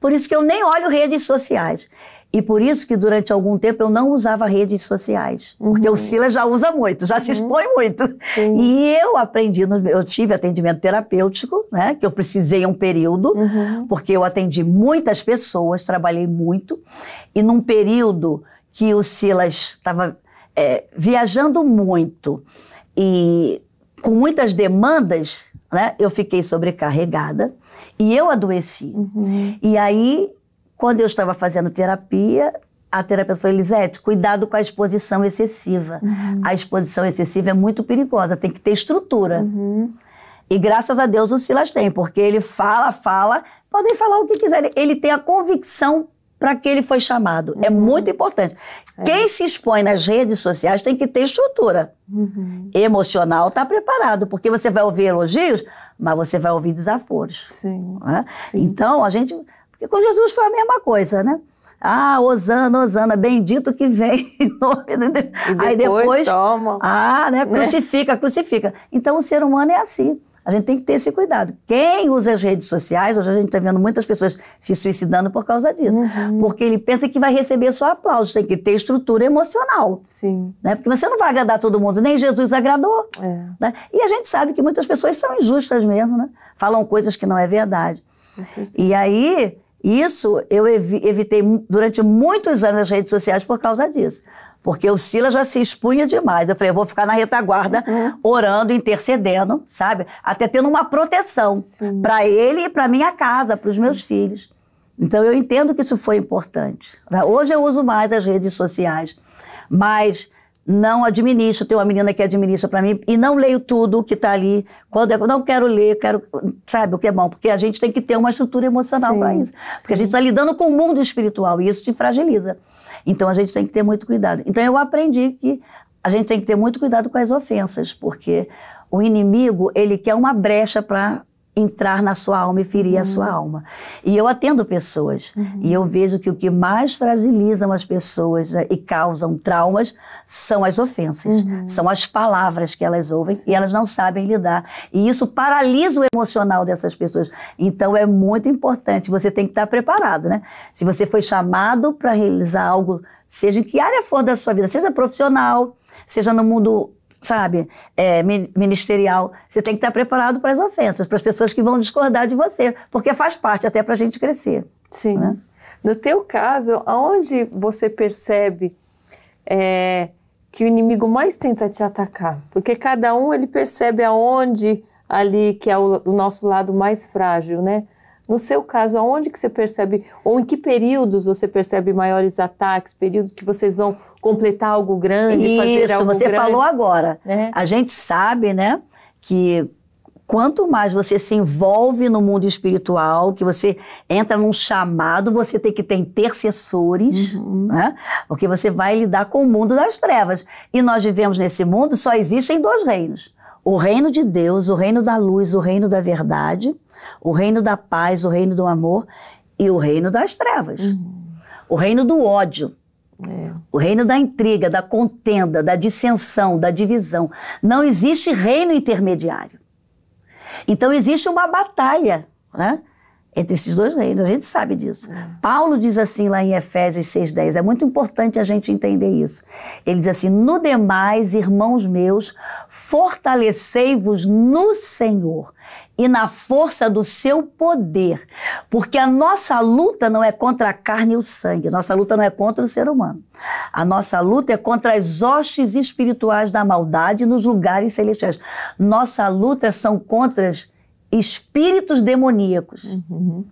Por isso que eu nem olho redes sociais. E por isso que durante algum tempo eu não usava redes sociais, uhum. porque o uhum. Sila já usa muito, já uhum. se expõe muito. E eu aprendi, no, eu tive atendimento terapêutico, né, que eu precisei um período, uhum. porque eu atendi muitas pessoas, trabalhei muito, e num período que o Silas estava é, viajando muito e com muitas demandas, né? Eu fiquei sobrecarregada e eu adoeci. Uhum. E aí, quando eu estava fazendo terapia, a terapeuta falou, Elisete, cuidado com a exposição excessiva. Uhum. A exposição excessiva é muito perigosa, tem que ter estrutura. Uhum. E graças a Deus o Silas tem, porque ele fala, fala, podem falar o que quiserem. Ele tem a convicção para que ele foi chamado. É uhum. É muito importante. É. Quem se expõe nas redes sociais tem que ter estrutura. Uhum. Emocional está preparado, porque você vai ouvir elogios, mas você vai ouvir desaforos. Sim. Né? Sim. Então, a gente. Porque com Jesus foi a mesma coisa, né? Ah, Osana, Osana, bendito que vem Aí depois. Toma. Ah, né? né? Crucifica, né? crucifica. Então o ser humano é assim. A gente tem que ter esse cuidado. Quem usa as redes sociais, hoje a gente está vendo muitas pessoas se suicidando por causa disso. Uhum. Porque ele pensa que vai receber só aplausos, tem que ter estrutura emocional. Sim. Né? Porque você não vai agradar todo mundo, nem Jesus agradou. É. Né? E a gente sabe que muitas pessoas são injustas mesmo, né? Falam coisas que não é verdade. E aí, isso eu evitei durante muitos anos as redes sociais por causa disso. Porque o Sila já se expunha demais. Eu falei, eu vou ficar na retaguarda, uhum. orando, intercedendo, sabe? Até tendo uma proteção para ele e para minha casa, para os meus filhos. Então eu entendo que isso foi importante. Né? Hoje eu uso mais as redes sociais, mas não administro, tem uma menina que administra para mim, e não leio tudo que está ali. Quando é, eu não quero ler, quero, sabe o que é bom? Porque a gente tem que ter uma estrutura emocional para isso. Porque sim. a gente está lidando com o mundo espiritual e isso te fragiliza. Então a gente tem que ter muito cuidado. Então eu aprendi que a gente tem que ter muito cuidado com as ofensas, porque o inimigo, ele quer uma brecha para entrar na sua alma e ferir uhum. a sua uhum. alma. E eu atendo pessoas uhum. e eu vejo que o que mais fragilizam as pessoas né, e causam traumas são as ofensas, uhum. são as palavras que elas ouvem Sim. e elas não sabem lidar. E isso paralisa o emocional dessas pessoas. Então é muito importante, você tem que estar preparado, né? Se você foi chamado para realizar algo, seja em que área for da sua vida, seja profissional, seja no mundo sabe, é, ministerial. Você tem que estar preparado para as ofensas, para as pessoas que vão discordar de você, porque faz parte até para a gente crescer. Sim. Né? No teu caso, aonde você percebe é, que o inimigo mais tenta te atacar? Porque cada um ele percebe aonde ali que é o, o nosso lado mais frágil, né? No seu caso, aonde que você percebe, ou em que períodos você percebe maiores ataques, períodos que vocês vão completar algo grande, Isso, fazer algo você falou agora. Né? A gente sabe, né, que quanto mais você se envolve no mundo espiritual, que você entra num chamado, você tem que ter intercessores, uhum. né? Porque você vai lidar com o mundo das trevas. E nós vivemos nesse mundo, só existem dois reinos. O reino de Deus, o reino da luz, o reino da verdade, o reino da paz, o reino do amor e o reino das trevas. Uhum. O reino do ódio. O reino da intriga, da contenda, da dissensão, da divisão. Não existe reino intermediário. Então existe uma batalha né, entre esses dois reinos, a gente sabe disso. É. Paulo diz assim lá em Efésios 6,10, é muito importante a gente entender isso. Ele diz assim: No demais, irmãos meus, fortalecei-vos no Senhor e na força do seu poder. Porque a nossa luta não é contra a carne e o sangue, nossa luta não é contra o ser humano. A nossa luta é contra as hostes espirituais da maldade nos lugares celestiais. Nossa luta são contra espíritos demoníacos. Uhum.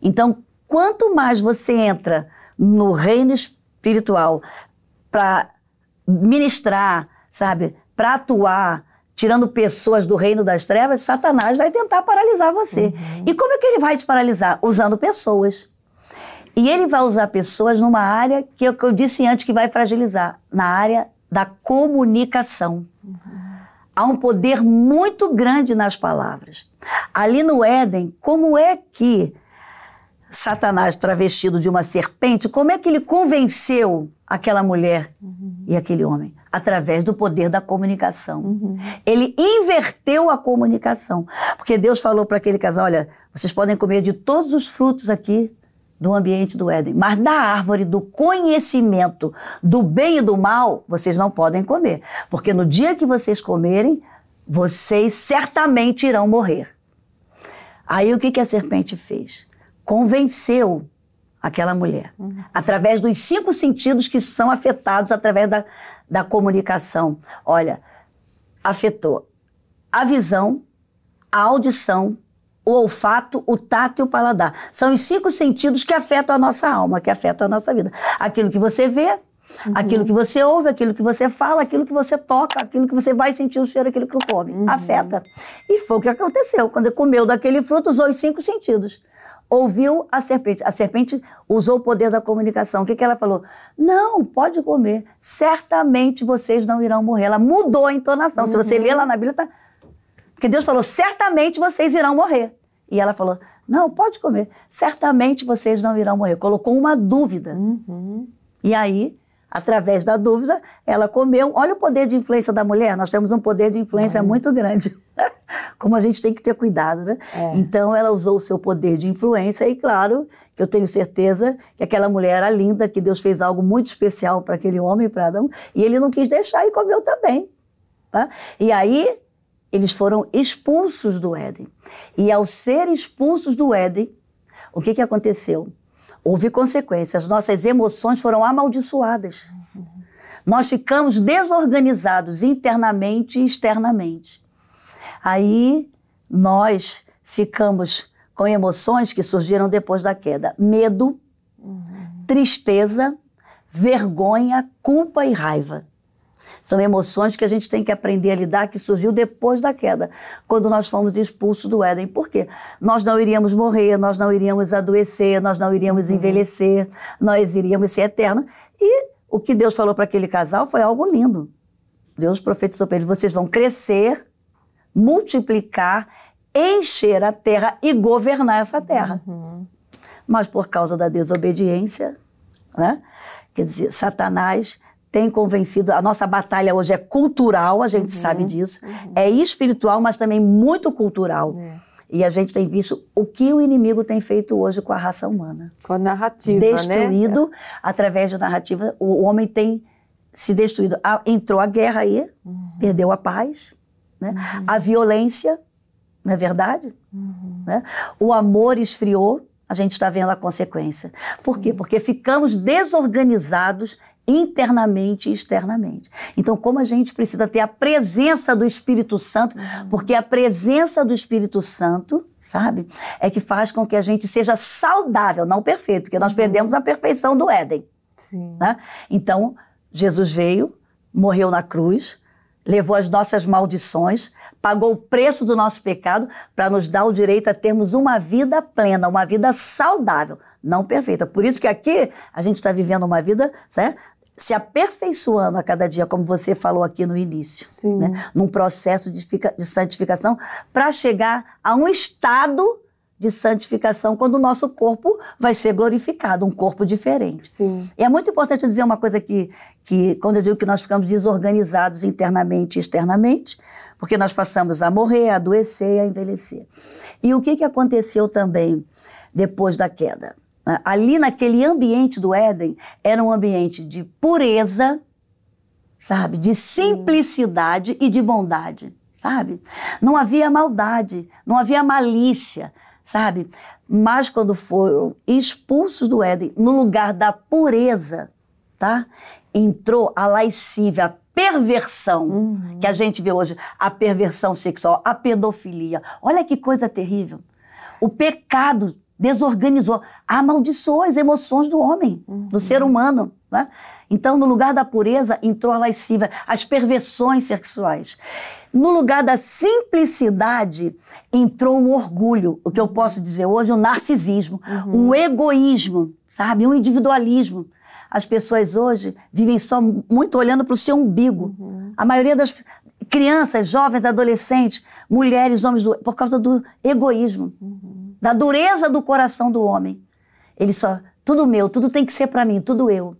Então, quanto mais você entra no reino espiritual para ministrar, sabe, para atuar, tirando pessoas do reino das trevas, Satanás vai tentar paralisar você. Uhum. E como é que ele vai te paralisar? Usando pessoas. E ele vai usar pessoas numa área que eu, é que eu disse antes que vai fragilizar na área da comunicação. Uhum. Há um poder muito grande nas palavras. Ali no Éden, como é que Satanás, travestido de uma serpente, como é que ele convenceu aquela mulher uhum. e aquele homem? através do poder da comunicação. Uhum. Ele inverteu a comunicação. Porque Deus falou para aquele casal: olha, vocês podem comer de todos os frutos aqui do ambiente do Éden, mas da árvore do conhecimento do bem e do mal, vocês não podem comer. Porque no dia que vocês comerem, vocês certamente irão morrer. Aí o que, que a serpente fez? Convenceu aquela mulher, uhum. através dos cinco sentidos que são afetados através da, da comunicação. Olha, afetou a visão, a audição, o olfato, o tato e o paladar. São os cinco sentidos que afetam a nossa alma, que afetam a nossa vida. Aquilo que você vê, uhum. aquilo que você ouve, aquilo que você fala, aquilo que você toca, aquilo que você vai sentir o cheiro, aquilo que come. Uhum. Afeta. E foi o que aconteceu. Quando ele comeu daquele fruto, usou os cinco sentidos ouviu a serpente. A serpente usou o poder da comunicação. O que, que ela falou? Não, pode comer. Certamente vocês não irão morrer. Ela mudou a entonação. Uhum. Se você uhum. ler lá na Bíblia, tá... Porque Deus falou, certamente vocês irão morrer. E ela falou, não, pode comer. Certamente vocês não irão morrer. Colocou uma dúvida. Uhum. E aí através da dúvida, ela comeu. Olha o poder de influência da mulher, nós temos um poder de influência é. muito grande. Como a gente tem que ter cuidado, né? É. Então ela usou o seu poder de influência e claro, que eu tenho certeza que aquela mulher era linda, que Deus fez algo muito especial para aquele homem, para Adão, e ele não quis deixar e comeu também. Tá? E aí eles foram expulsos do Éden. E ao ser expulsos do Éden, o que, que aconteceu? houve consequências. Nossas emoções foram amaldiçoadas. Nós ficamos desorganizados internamente e externamente. Aí nós ficamos com emoções que surgiram depois da queda: medo, uhum. tristeza, vergonha, culpa e raiva. São emoções que a gente tem que aprender a lidar, que surgiu depois da queda, quando nós fomos expulsos do Éden. Por quê? Nós não iríamos morrer, nós não iríamos adoecer, nós não iríamos uhum. envelhecer, nós iríamos ser eternos. E o que Deus falou para aquele casal foi algo lindo. Deus profetizou para eles: vocês vão crescer, multiplicar, encher a terra e governar essa terra. Uhum. Mas por causa da desobediência, né? quer dizer, Satanás tem convencido. A nossa batalha hoje é cultural, a gente uhum, sabe disso. Uhum. É espiritual, mas também muito cultural. É. E a gente tem visto o que o inimigo tem feito hoje com a raça humana. Com a narrativa, né? Destruído né? através da narrativa. O homem tem se destruído. Ah, entrou a guerra aí, uhum. perdeu a paz, né? Uhum. a violência, não é verdade? Uhum. Né? O amor esfriou, a gente está vendo a consequência. Por Sim. quê? Porque ficamos desorganizados internamente e externamente. Então, como a gente precisa ter a presença do Espírito Santo, uhum. porque a presença do Espírito Santo, sabe, é que faz com que a gente seja saudável, não perfeito, porque nós uhum. perdemos a perfeição do Éden. Sim. Né? Então, Jesus veio, morreu na cruz, levou as nossas maldições, pagou o preço do nosso pecado para nos dar o direito a termos uma vida plena, uma vida saudável, não perfeita. Por isso que aqui a gente está vivendo uma vida certo? se aperfeiçoando a cada dia, como você falou aqui no início, Sim. né? num processo de, de santificação, para chegar a um estado de santificação quando o nosso corpo vai ser glorificado, um corpo diferente. Sim. E é muito importante dizer uma coisa que, que, quando eu digo que nós ficamos desorganizados internamente e externamente, porque nós passamos a morrer, a adoecer e a envelhecer. E o que, que aconteceu também depois da queda? Né, ali naquele ambiente do Éden, era um ambiente de pureza, sabe? De simplicidade e de bondade, sabe? Não havia maldade, não havia malícia, sabe? Mas quando foram expulsos do Éden, no lugar da pureza, tá? Entrou a lascívia, a perversão uhum. que a gente vê hoje, a perversão sexual, a pedofilia. Olha que coisa terrível. O pecado desorganizou, amaldiçoou as emoções do homem, uhum. do ser humano. Né? Então, no lugar da pureza, entrou a lascívia, as perversões sexuais. No lugar da simplicidade, entrou o orgulho, o que eu uhum. posso dizer hoje, o narcisismo, uhum. o egoísmo, sabe? O individualismo. As pessoas hoje vivem só muito olhando para o seu umbigo. Uhum. A maioria das crianças, jovens, adolescentes, mulheres, homens, por causa do egoísmo. Uhum da dureza do coração do homem. Ele só, tudo meu, tudo tem que ser para mim, tudo eu.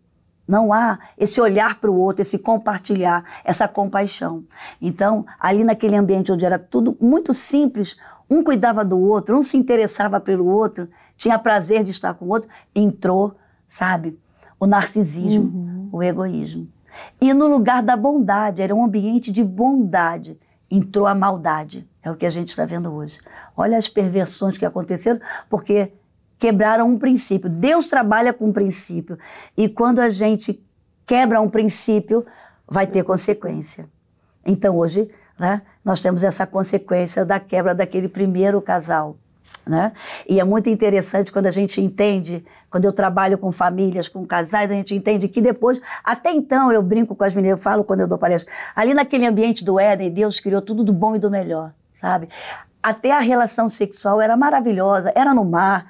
Não há esse olhar para o outro, esse compartilhar, essa compaixão. Então, ali naquele ambiente onde era tudo muito simples, um cuidava do outro, um se interessava pelo outro, tinha prazer de estar com o outro, entrou, sabe, o narcisismo, uhum. o egoísmo. E no lugar da bondade, era um ambiente de bondade entrou a maldade. É o que a gente está vendo hoje. Olha as perversões que aconteceram, porque quebraram um princípio. Deus trabalha com um princípio. E quando a gente quebra um princípio, vai ter consequência. Então, hoje, né, nós temos essa consequência da quebra daquele primeiro casal. Né? E é muito interessante quando a gente entende, quando eu trabalho com famílias, com casais, a gente entende que depois, até então eu brinco com as meninas, eu falo quando eu dou palestra, ali naquele ambiente do Éden, Deus criou tudo do bom e do melhor, sabe? Até a relação sexual era maravilhosa, era no mar,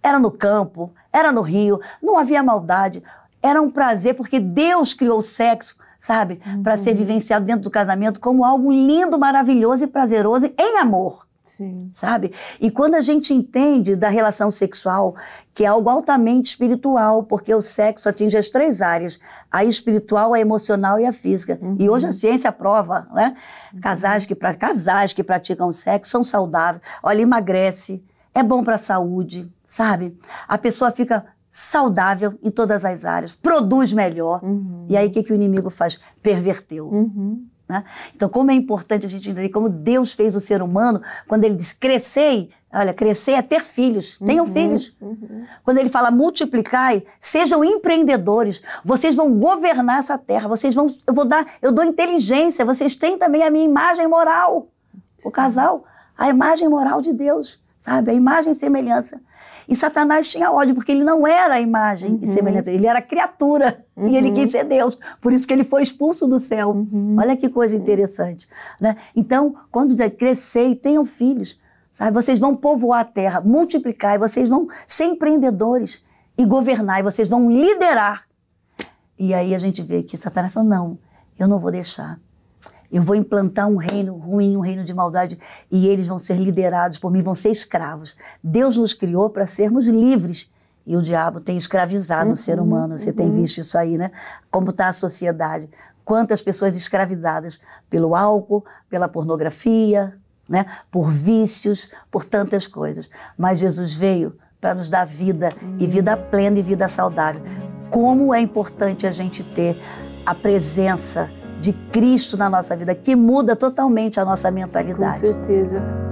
era no campo, era no rio, não havia maldade, era um prazer porque Deus criou o sexo sabe, uhum. para ser vivenciado dentro do casamento como algo lindo, maravilhoso e prazeroso em amor. Sim. Sabe? E quando a gente entende da relação sexual, que é algo altamente espiritual, porque o sexo atinge as três áreas: a espiritual, a emocional e a física. Uhum. E hoje a uhum. ciência prova, né? Uhum. Casais, que, casais que praticam sexo são saudáveis. Olha, emagrece, é bom para a saúde, sabe? A pessoa fica saudável em todas as áreas, produz melhor. Uhum. E aí o que, que o inimigo faz? Perverteu. Uhum. Né? Então, como é importante a gente entender como Deus fez o ser humano quando ele diz crescei, olha, crescer é ter filhos, tenham uhum, filhos. Uhum. Quando ele fala multiplicai, sejam empreendedores, vocês vão governar essa terra, vocês vão, eu vou dar, eu dou inteligência, vocês têm também a minha imagem moral, Sim. o casal, a imagem moral de Deus sabe? A imagem e semelhança. E Satanás tinha ódio, porque ele não era a imagem uhum. e semelhança, ele era criatura uhum. e ele uhum. quis ser Deus. Por isso que ele foi expulso do céu. Uhum. Olha que coisa interessante. Né? Então, quando crescer e tenham filhos, sabe? vocês vão povoar a terra, multiplicar, e vocês vão ser empreendedores e governar, e vocês vão liderar. E aí a gente vê que Satanás falou: não, eu não vou deixar. Eu vou implantar um reino ruim, um reino de maldade, e eles vão ser liderados por mim, vão ser escravos. Deus nos criou para sermos livres. E o diabo tem escravizado uhum, o ser humano. Você uhum. tem visto isso aí, né? Como está a sociedade. Quantas pessoas escravizadas pelo álcool, pela pornografia, né? por vícios, por tantas coisas. Mas Jesus veio para nos dar vida, e uhum. vida plena e vida saudável. Como é importante a gente ter a presença de Cristo na nossa vida, que muda totalmente a nossa mentalidade. Com certeza.